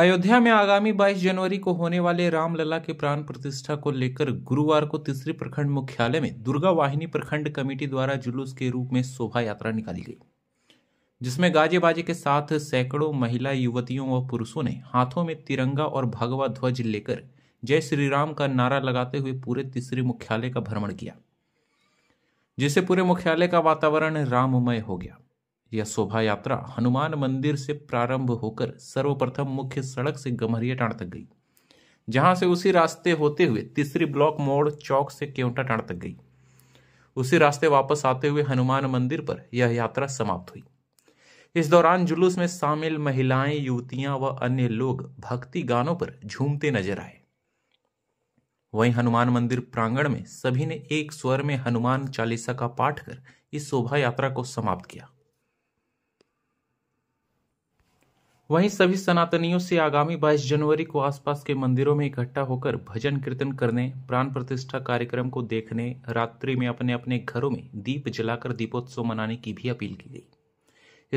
अयोध्या में आगामी 22 जनवरी को होने वाले रामलला के प्राण प्रतिष्ठा को लेकर गुरुवार को तीसरे प्रखंड मुख्यालय में दुर्गा वाहिनी प्रखंड कमेटी द्वारा जुलूस के रूप में शोभा यात्रा निकाली गई जिसमें गाजे बाजे के साथ सैकड़ों महिला युवतियों व पुरुषों ने हाथों में तिरंगा और भगवा ध्वज लेकर जय श्री राम का नारा लगाते हुए पूरे तीसरे मुख्यालय का भ्रमण किया जिससे पूरे मुख्यालय का वातावरण राममय हो गया यह शोभा यात्रा हनुमान मंदिर से प्रारंभ होकर सर्वप्रथम मुख्य सड़क से गमहरिया टाण तक गई जहां से उसी रास्ते होते हुए तीसरी ब्लॉक मोड़ चौक से केवटा टाण तक गई उसी रास्ते वापस आते हुए हनुमान मंदिर पर यह यात्रा समाप्त हुई इस दौरान जुलूस में शामिल महिलाएं युवतियां व अन्य लोग भक्ति गानों पर झूमते नजर आए वहीं हनुमान मंदिर प्रांगण में सभी ने एक स्वर में हनुमान चालीसा का पाठ कर इस शोभा यात्रा को समाप्त किया वहीं सभी सनातनियों से आगामी 22 जनवरी को आसपास के मंदिरों में इकट्ठा होकर भजन कीर्तन करने प्राण प्रतिष्ठा कार्यक्रम को देखने रात्रि में अपने अपने घरों में दीप जलाकर दीपोत्सव मनाने की भी अपील की गई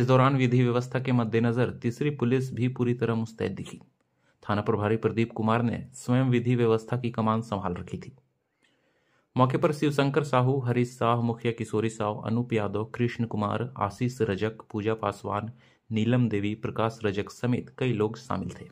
इस दौरान विधि व्यवस्था के मद्देनजर तीसरी पुलिस भी पूरी तरह मुस्तैद दिखी थाना प्रभारी प्रदीप कुमार ने स्वयं विधि व्यवस्था की कमान संभाल रखी थी मौके पर शिवशंकर साहू हरीश साह मुखिया किशोरी साहू अनूप यादव कृष्ण कुमार आशीष रजक पूजा पासवान नीलम देवी प्रकाश रजक समेत कई लोग शामिल थे